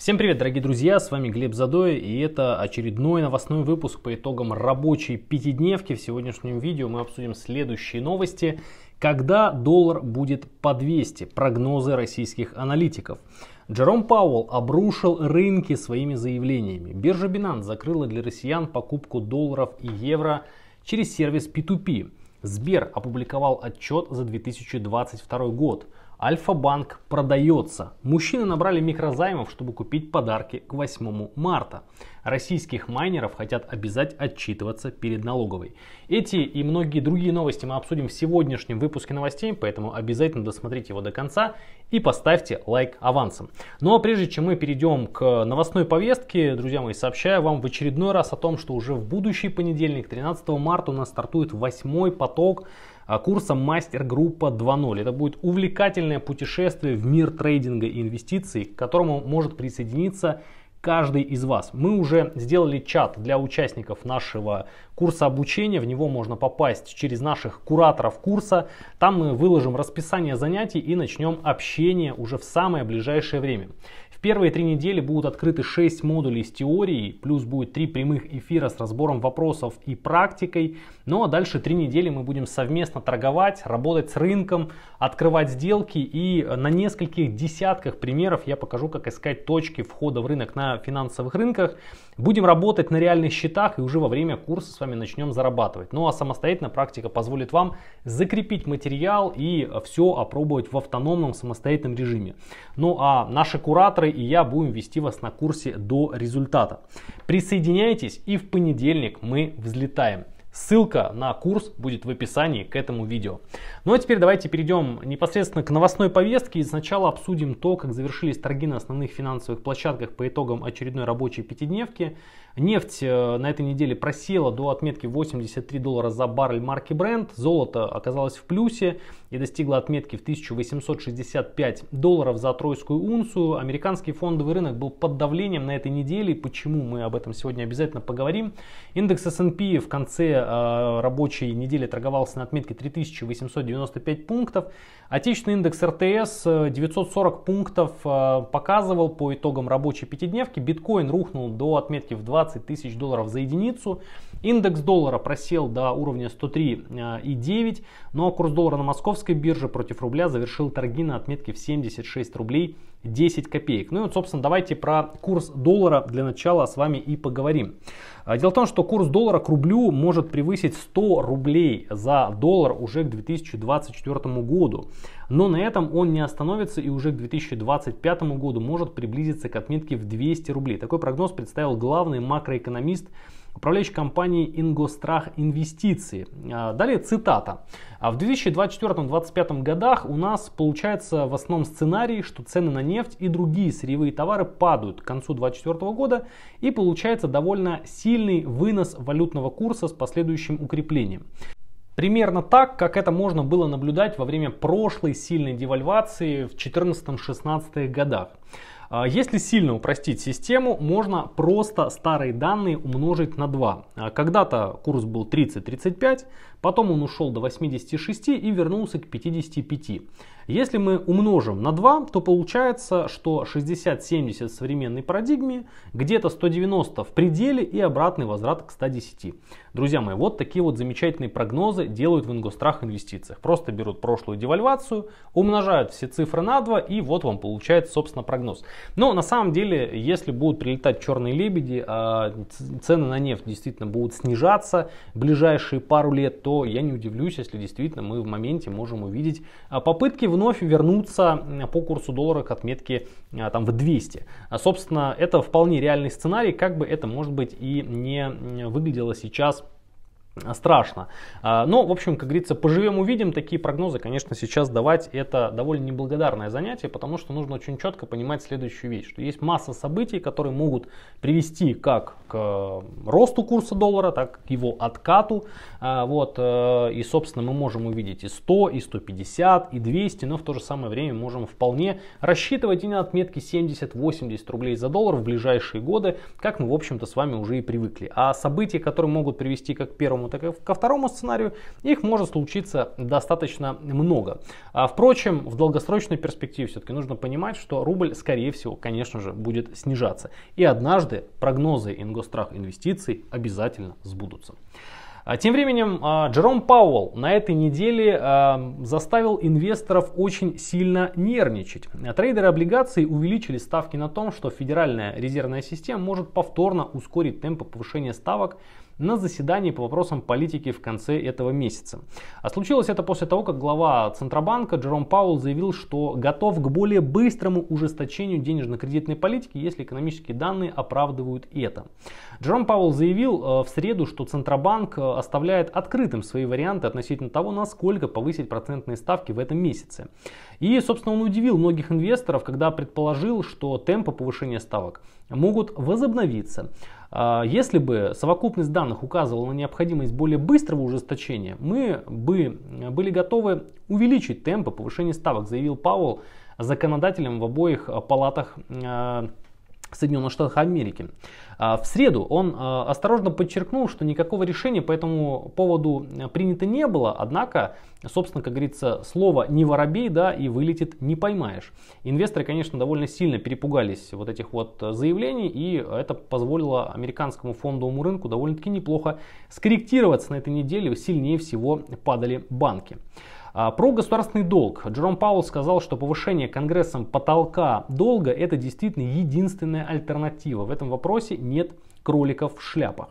Всем привет, дорогие друзья, с вами Глеб Задоя, и это очередной новостной выпуск по итогам рабочей пятидневки. В сегодняшнем видео мы обсудим следующие новости. Когда доллар будет по 200? Прогнозы российских аналитиков. Джером Пауэлл обрушил рынки своими заявлениями. Биржа Binance закрыла для россиян покупку долларов и евро через сервис P2P. Сбер опубликовал отчет за 2022 год – Альфа-банк продается. Мужчины набрали микрозаймов, чтобы купить подарки к 8 марта. Российских майнеров хотят обязать отчитываться перед налоговой. Эти и многие другие новости мы обсудим в сегодняшнем выпуске новостей, поэтому обязательно досмотрите его до конца и поставьте лайк авансом. Ну а прежде чем мы перейдем к новостной повестке, друзья мои, сообщаю вам в очередной раз о том, что уже в будущий понедельник, 13 марта, у нас стартует восьмой поток а курса Мастер-группа 2.0. Это будет увлекательное путешествие в мир трейдинга и инвестиций, к которому может присоединиться каждый из вас. Мы уже сделали чат для участников нашего курса обучения. В него можно попасть через наших кураторов курса. Там мы выложим расписание занятий и начнем общение уже в самое ближайшее время. В первые три недели будут открыты 6 модулей с теорией, плюс будет 3 прямых эфира с разбором вопросов и практикой. Ну а дальше три недели мы будем совместно торговать, работать с рынком, открывать сделки и на нескольких десятках примеров я покажу, как искать точки входа в рынок на финансовых рынках. Будем работать на реальных счетах и уже во время курса с вами начнем зарабатывать. Ну а самостоятельная практика позволит вам закрепить материал и э, все опробовать в автономном самостоятельном режиме. Ну а наши кураторы и я будем вести вас на курсе до результата. Присоединяйтесь и в понедельник мы взлетаем. Ссылка на курс будет в описании к этому видео. Ну а теперь давайте перейдем непосредственно к новостной повестке и сначала обсудим то, как завершились торги на основных финансовых площадках по итогам очередной рабочей пятидневки. Нефть э, на этой неделе просела до отметки 83 доллара за баррель марки Brent. Золото оказалось в плюсе и достигло отметки в 1865 долларов за тройскую унцию. Американский фондовый рынок был под давлением на этой неделе. Почему мы об этом сегодня обязательно поговорим. Индекс S&P в конце э, рабочей недели торговался на отметке 3895 пунктов. Отечественный индекс РТС 940 э, пунктов показывал по итогам рабочей пятидневки. Биткоин рухнул до отметки в 20 20 тысяч долларов за единицу. Индекс доллара просел до уровня 103,9, но курс доллара на московской бирже против рубля завершил торги на отметке в 76 рублей 10 копеек. Ну и вот, собственно, давайте про курс доллара для начала с вами и поговорим. А, дело в том, что курс доллара к рублю может превысить 100 рублей за доллар уже к 2024 году. Но на этом он не остановится и уже к 2025 году может приблизиться к отметке в 200 рублей. Такой прогноз представил главный макроэкономист Управляющий компании Ингострах Инвестиции. А, далее цитата. «А в 2024-2025 годах у нас получается в основном сценарий, что цены на нефть и другие сырьевые товары падают к концу 2024 года и получается довольно сильный вынос валютного курса с последующим укреплением. Примерно так, как это можно было наблюдать во время прошлой сильной девальвации в 14-16 годах. А, если сильно упростить систему, можно просто старые данные умножить на 2. А, когда-то курс был 30-35, потом он ушел до 86 и вернулся к 55. Если мы умножим на 2, то получается, что 60-70 современной парадигме, где-то 190 в пределе и обратный возврат к 110. Друзья мои, вот такие вот замечательные прогнозы делают в ингустрах инвестициях. Просто берут прошлую девальвацию, умножают все цифры на 2 и вот вам получается, собственно, прогноз. Но на самом деле, если будут прилетать черные лебеди, а цены на нефть действительно будут снижаться в ближайшие пару лет, то я не удивлюсь, если действительно мы в моменте можем увидеть а, попытки в вновь вернуться по курсу доллара к отметке а, там в 200. А, собственно, это вполне реальный сценарий, как бы это, может быть, и не выглядело сейчас а, страшно. А, но, ну, в общем, как говорится, поживем увидим. Такие прогнозы, конечно, сейчас давать это довольно неблагодарное занятие, потому что нужно очень четко понимать следующую вещь, что есть масса событий, которые могут привести как к росту курса доллара, так к его откату. А, вот, э, и, собственно, мы можем увидеть и 100, и 150, и 200, но в то же самое время можем вполне рассчитывать и на отметки 70-80 рублей за доллар в ближайшие годы, как мы, в общем-то, с вами уже и привыкли. А события, которые могут привести как к первому первому, так и ко второму сценарию, их может случиться достаточно много. А, впрочем, в долгосрочной перспективе все-таки нужно понимать, что рубль, скорее всего, конечно же, будет снижаться. И однажды прогнозы ингострах инвестиций обязательно сбудутся. А, тем временем а, Джером Пауэлл на этой неделе заставил инвесторов очень сильно нервничать. Трейдеры облигаций увеличили ставки на том, что Федеральная резервная система может повторно ускорить темпы повышения ставок на заседании по вопросам политики в конце этого месяца. А случилось это после того, как глава Центробанка Джером Паул заявил, что готов к более быстрому ужесточению денежно-кредитной политики, если экономические данные оправдывают это. Джером Паул заявил э, в среду, что Центробанк э, оставляет открытым свои варианты относительно того, насколько повысить процентные ставки в этом месяце. И, собственно, он удивил многих инвесторов, когда предположил, что темпы повышения ставок могут возобновиться. А, если бы совокупность данных указывала на необходимость более быстрого ужесточения, мы бы э, были готовы увеличить темпы повышения ставок, заявил Пауэлл законодателям в обоих э, палатах э, в Соединенных Штатах Америки. А, в среду он а, осторожно подчеркнул, что никакого решения по этому поводу э, принято не было, однако, собственно, как говорится, слово «не воробей» да, и вылетит «не поймаешь». Инвесторы, конечно, довольно сильно перепугались вот этих вот заявлений, и это позволило американскому фондовому рынку довольно-таки неплохо скорректироваться на этой неделе, сильнее всего падали банки. А, про государственный долг. Джером Пауэлл сказал, что повышение Конгрессом потолка долга это действительно единственная альтернатива. В этом вопросе нет кроликов в шляпах.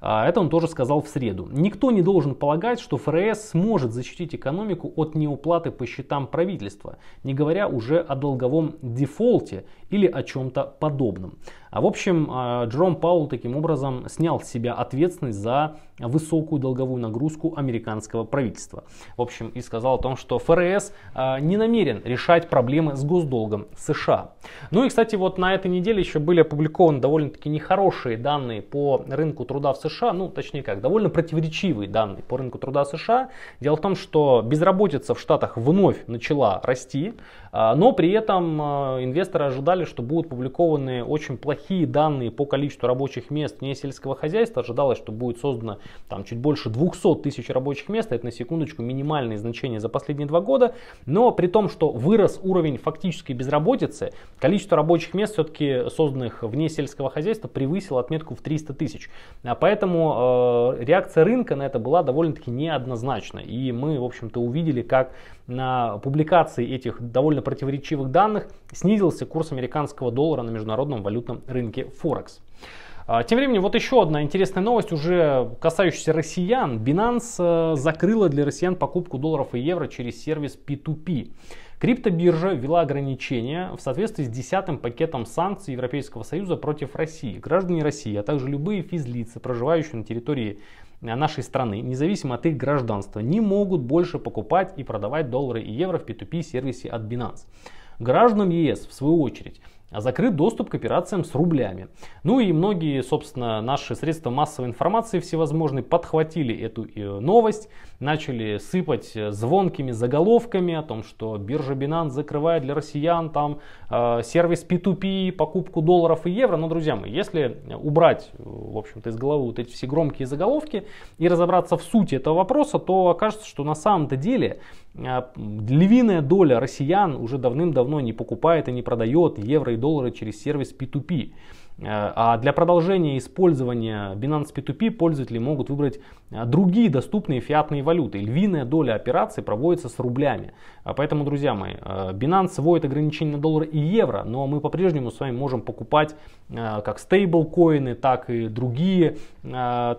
А, это он тоже сказал в среду. Никто не должен полагать, что ФРС сможет защитить экономику от неуплаты по счетам правительства, не говоря уже о долговом дефолте или о чем-то подобном. А в общем, а, Джером Паул таким образом снял с себя ответственность за высокую долговую нагрузку американского правительства. В общем, и сказал о том, что ФРС а, не намерен решать проблемы с госдолгом США. Ну и, кстати, вот на этой неделе еще были опубликованы довольно-таки нехорошие данные по рынку труда в США, ну, точнее как, довольно противоречивые данные по рынку труда США. Дело в том, что безработица в Штатах вновь начала расти, а, но при этом инвесторы ожидали, что будут опубликованы очень плохие плохие данные по количеству рабочих мест вне сельского хозяйства. Ожидалось, что будет создано там чуть больше 200 тысяч рабочих мест. Это на секундочку минимальные значения за последние два года. Но при том, что вырос уровень фактической безработицы, количество рабочих мест все-таки созданных вне сельского хозяйства превысило отметку в 300 тысяч. а Поэтому э, реакция рынка на это была довольно-таки неоднозначна. И мы, в общем-то, увидели, как на публикации этих довольно противоречивых данных снизился курс американского доллара на международном валютном рынке Форекс. А, тем временем, вот еще одна интересная новость, уже касающаяся россиян. Binance э, закрыла для россиян покупку долларов и евро через сервис P2P. Криптобиржа ввела ограничения в соответствии с десятым пакетом санкций Европейского Союза против России. Граждане России, а также любые физлицы, проживающие на территории э, нашей страны, независимо от их гражданства, не могут больше покупать и продавать доллары и евро в P2P сервисе от Binance. Гражданам ЕС, в свою очередь, а закрыт доступ к операциям с рублями. Ну и многие, собственно, наши средства массовой информации всевозможные подхватили эту э, новость, начали сыпать э, звонкими заголовками о том, что биржа Binance закрывает для россиян там э, сервис P2P, покупку долларов и евро. Но, друзья мои, если убрать, в общем-то, из головы вот эти все громкие заголовки и разобраться в сути этого вопроса, то окажется, что на самом-то деле львиная доля россиян уже давным-давно не покупает и не продает евро и доллары через сервис P2P. А для продолжения использования Binance P2P пользователи могут выбрать а, другие доступные фиатные валюты. Львиная доля операций проводится с рублями. А поэтому, друзья мои, а, Binance вводит ограничения на доллар и евро, но мы по-прежнему с вами можем покупать как стейблкоины, так и другие там,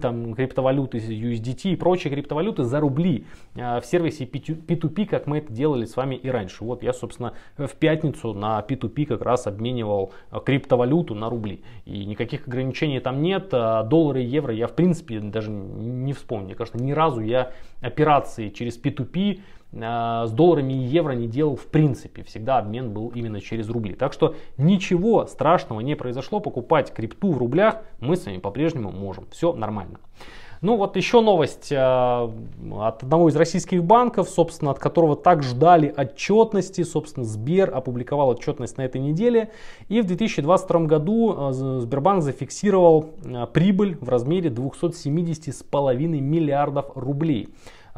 там, криптовалюты, USDT и прочие криптовалюты за рубли в сервисе P2P, как мы это делали с вами и раньше. Вот я, собственно, в пятницу на P2P как раз обменивал криптовалюту на рубли. И никаких ограничений там нет. А доллары и евро я в принципе даже не вспомню. Мне кажется, ни разу я операции через P2P а, с долларами и евро не делал в принципе. Всегда обмен был именно через рубли. Так что ничего страшного не произошло. Покупать крипту в рублях мы с вами по-прежнему можем. Все нормально. Ну вот еще новость э, от одного из российских банков, собственно, от которого так ждали отчетности. Собственно, Сбер опубликовал отчетность на этой неделе. И в 2022 году э, Сбербанк зафиксировал э, прибыль в размере 270,5 миллиардов рублей.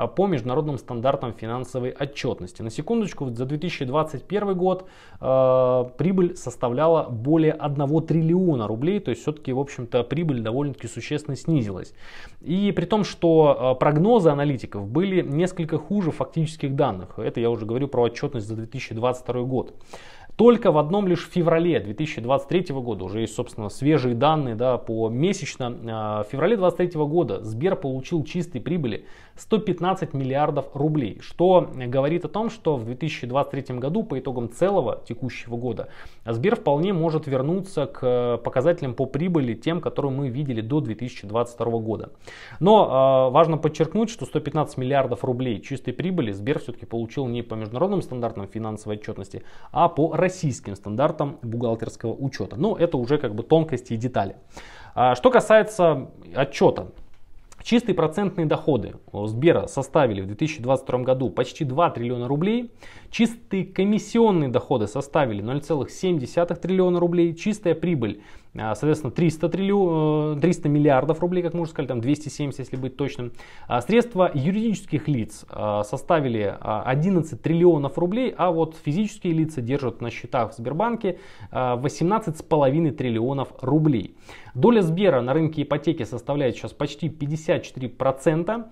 А по международным стандартам финансовой отчетности. На секундочку, за 2021 год э, прибыль составляла более 1 триллиона рублей, то есть все-таки, в общем-то, прибыль довольно-таки существенно снизилась. И при том, что э, прогнозы аналитиков были несколько хуже фактических данных. Это я уже говорю про отчетность за 2022 год. Только в одном лишь феврале 2023 года, уже есть, собственно, свежие данные да, по месячно, а, в феврале 2023 года Сбер получил чистой прибыли 115 миллиардов рублей, что говорит о том, что в 2023 году по итогам целого текущего года Сбер вполне может вернуться к э, показателям по прибыли тем, которые мы видели до 2022 года. Но э, важно подчеркнуть, что 115 миллиардов рублей чистой прибыли Сбер все-таки получил не по международным стандартам финансовой отчетности, а по российским стандартам бухгалтерского учета. Но ну, это уже как бы тонкости и детали. А что касается отчета, Чистые процентные доходы Сбера составили в 2022 году почти 2 триллиона рублей. Чистые комиссионные доходы составили 0,7 триллиона рублей. Чистая прибыль, а, соответственно, 300, триллион, 300 э, миллиардов рублей, как можно сказать, там 270, если быть точным. А, средства юридических лиц а, составили 11 триллионов рублей, а вот физические лица держат на счетах в Сбербанке 18,5 триллионов рублей. Доля Сбера на рынке ипотеки составляет сейчас почти 54%.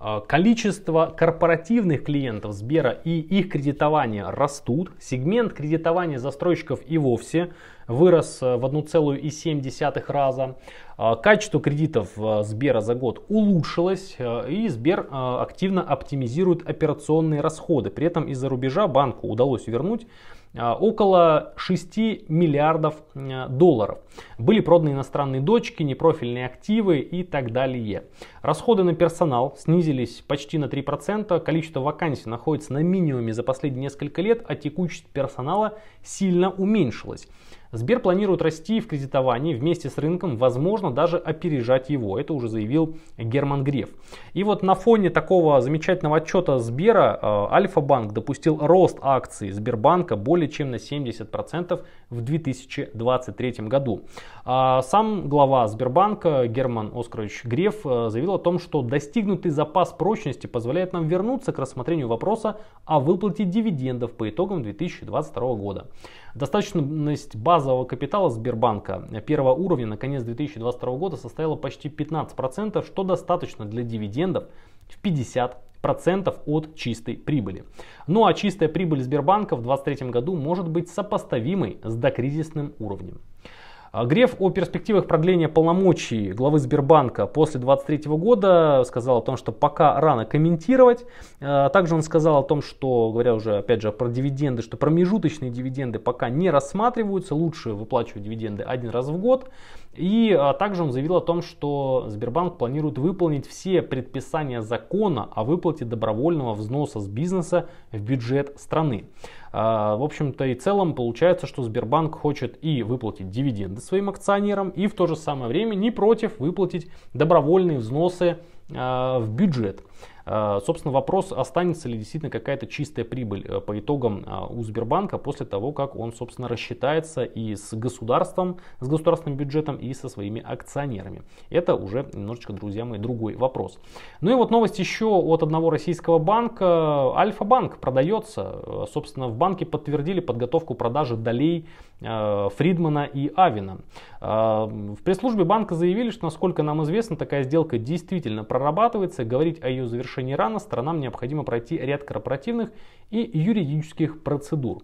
А, количество корпоративных клиентов Сбера и их кредитование растут. Сегмент кредитования застройщиков и вовсе вырос а, в 1,7 раза. А, качество кредитов Сбера за год улучшилось и Сбер активно оптимизирует операционные расходы. При этом из-за рубежа банку удалось вернуть а, около 6 миллиардов долларов. Были проданы иностранные дочки, непрофильные активы и так далее. Расходы на персонал снизились почти на 3%, количество вакансий находится на минимуме за последние несколько лет, а текучесть персонала сильно уменьшилась. Сбер планирует расти в кредитовании вместе с рынком, возможно, даже опережать его. Это уже заявил Герман Греф. И вот на фоне такого замечательного отчета Сбера э, Альфа-банк допустил рост акций Сбербанка более чем на 70% в 2023 году. А сам глава Сбербанка Герман Оскарович Греф э, заявил о том, что достигнутый запас прочности позволяет нам вернуться к рассмотрению вопроса о выплате дивидендов по итогам 2022 года. Достаточность базового капитала Сбербанка первого уровня на конец 2022 года составила почти 15%, что достаточно для дивидендов в 50 процентов от чистой прибыли. Ну а чистая прибыль Сбербанка в 2023 году может быть сопоставимой с докризисным уровнем. А Греф о перспективах продления полномочий главы Сбербанка после 2023 года сказал о том, что пока рано комментировать. А также он сказал о том, что, говоря уже опять же про дивиденды, что промежуточные дивиденды пока не рассматриваются, лучше выплачивать дивиденды один раз в год. И а, также он заявил о том, что Сбербанк планирует выполнить все предписания закона о выплате добровольного взноса с бизнеса в бюджет страны. А, в общем-то и целом получается, что Сбербанк хочет и выплатить дивиденды своим акционерам, и в то же самое время не против выплатить добровольные взносы а, в бюджет. Э, собственно, вопрос, останется ли действительно какая-то чистая прибыль э, по итогам а, у Сбербанка после того, как он, собственно, рассчитается и с государством, с государственным бюджетом, и со своими акционерами. Это уже немножечко, друзья мои, другой вопрос. Ну и вот новость еще от одного российского банка. Альфа-банк продается. Э, собственно, в банке подтвердили подготовку продажи долей Э, Фридмана и Авина. Э, в пресс-службе банка заявили, что, насколько нам известно, такая сделка действительно прорабатывается. Говорить о ее завершении рано, странам необходимо пройти ряд корпоративных и юридических процедур.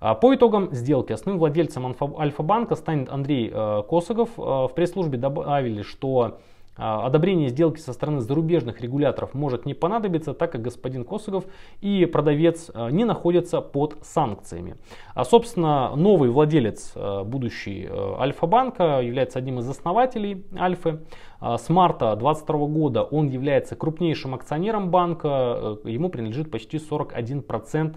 А по итогам сделки основным владельцем Альфа-банка станет Андрей э, Косогов. В пресс-службе добавили, что а, одобрение сделки со стороны зарубежных регуляторов может не понадобиться, так как господин Косыгов и продавец а, не находятся под санкциями. А, собственно, новый владелец, а, будущий Альфа-банка, является одним из основателей Альфы. С марта 2022 года он является крупнейшим акционером банка, ему принадлежит почти 41%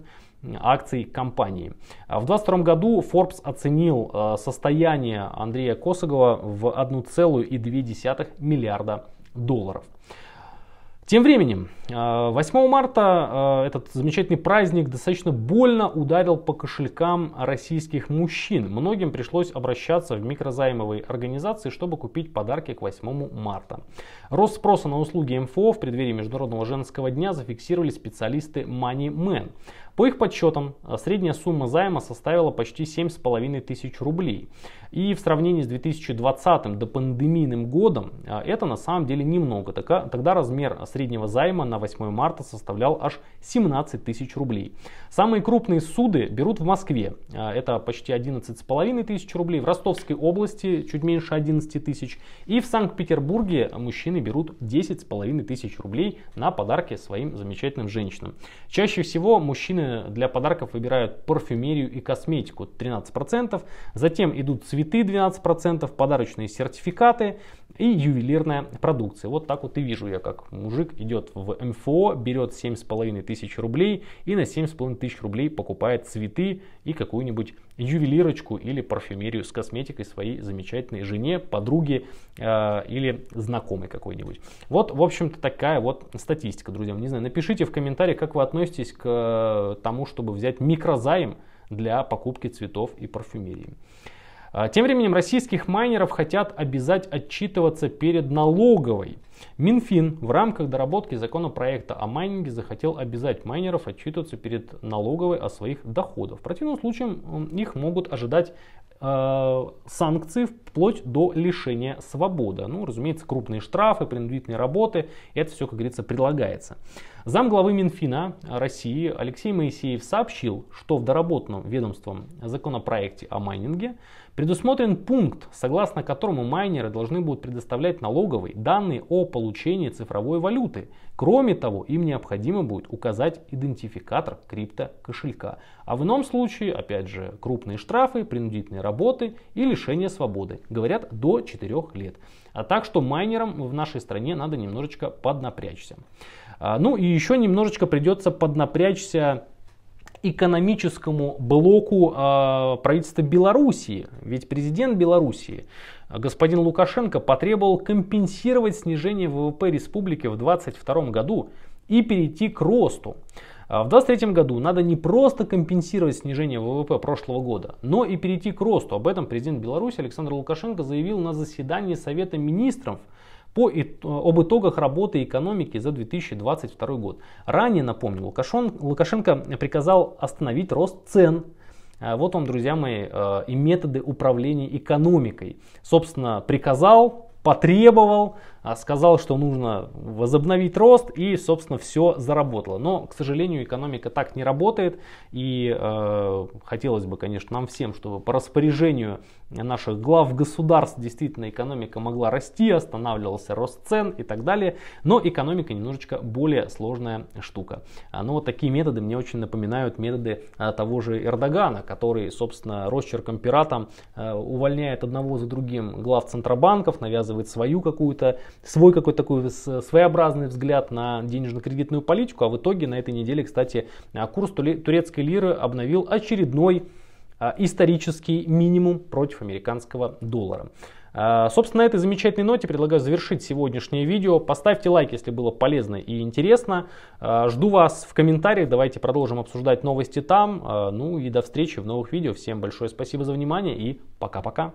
акций компании. В 2022 году Forbes оценил э, состояние Андрея Косогова в 1,2 миллиарда долларов. Тем временем, 8 э, марта э, этот замечательный праздник достаточно больно ударил по кошелькам российских мужчин. Многим пришлось обращаться в микрозаймовые организации, чтобы купить подарки к 8 марта. Рост спроса на услуги МФО в преддверии Международного женского дня зафиксировали специалисты Money Man. По их подсчетам, э, средняя сумма займа составила почти 7,5 тысяч рублей. И в сравнении с 2020 м до допандемийным годом э, это на самом деле немного. Тогда размер среднего займа на 8 марта составлял аж 17 тысяч рублей. Самые крупные суды берут в Москве. Э, это почти 11,5 тысяч рублей. В Ростовской области чуть меньше 11 тысяч. И в Санкт-Петербурге мужчины берут 10,5 тысяч рублей на подарки своим замечательным женщинам. Чаще всего мужчины для подарков выбирают парфюмерию и косметику 13%, затем идут цветы 12%, подарочные сертификаты и ювелирная продукция. Вот так вот и вижу я, как мужик идет в МФО, берет 7,5 тысяч рублей и на 7,5 тысяч рублей покупает цветы и какую-нибудь ювелирочку или парфюмерию с косметикой своей замечательной жене, подруге э, или знакомой какой-нибудь. Вот, в общем-то, такая вот статистика, друзья. Не знаю, напишите в комментариях, как вы относитесь к э, тому, чтобы взять микрозайм для покупки цветов и парфюмерии. А, тем временем российских майнеров хотят обязать отчитываться перед налоговой. Минфин в рамках доработки законопроекта о майнинге захотел обязать майнеров отчитываться перед налоговой о своих доходах. В противном случае их могут ожидать э, санкции вплоть до лишения свободы. Ну, разумеется, крупные штрафы, принудительные работы, это все, как говорится, предлагается. Зам главы Минфина России Алексей Моисеев сообщил, что в доработанном ведомством законопроекте о майнинге Предусмотрен пункт, согласно которому майнеры должны будут предоставлять налоговой данные о получении цифровой валюты. Кроме того, им необходимо будет указать идентификатор криптокошелька. А в ином случае, опять же, крупные штрафы, принудительные работы и лишение свободы. Говорят, до 4 лет. А так что майнерам в нашей стране надо немножечко поднапрячься. А, ну и еще немножечко придется поднапрячься экономическому блоку э, правительства Белоруссии. Ведь президент Белоруссии, господин Лукашенко, потребовал компенсировать снижение ВВП республики в 2022 году и перейти к росту. А, в 2023 году надо не просто компенсировать снижение ВВП прошлого года, но и перейти к росту. Об этом президент Беларуси Александр Лукашенко заявил на заседании Совета министров по, об итогах работы экономики за 2022 год. Ранее, напомню, Лукашен, Лукашенко приказал остановить рост цен. Э, вот он, друзья мои, э, и методы управления экономикой. Собственно, приказал, потребовал, а сказал, что нужно возобновить рост и, собственно, все заработало. Но, к сожалению, экономика так не работает и э, хотелось бы, конечно, нам всем, чтобы по распоряжению наших глав государств действительно экономика могла расти, останавливался рост цен и так далее. Но экономика немножечко более сложная штука. А, Но ну, вот такие методы мне очень напоминают методы а, того же Эрдогана, который, собственно, росчерком пиратом э, увольняет одного за другим глав центробанков, навязывает свою какую-то свой какой-то такой своеобразный взгляд на денежно-кредитную политику. А в итоге на этой неделе, кстати, а, курс турецкой лиры обновил очередной а, исторический минимум против американского доллара. А, собственно, на этой замечательной ноте предлагаю завершить сегодняшнее видео. Поставьте лайк, если было полезно и интересно. Жду вас в комментариях. Давайте продолжим обсуждать новости там. Ну и до встречи в новых видео. Всем большое спасибо за внимание и пока-пока.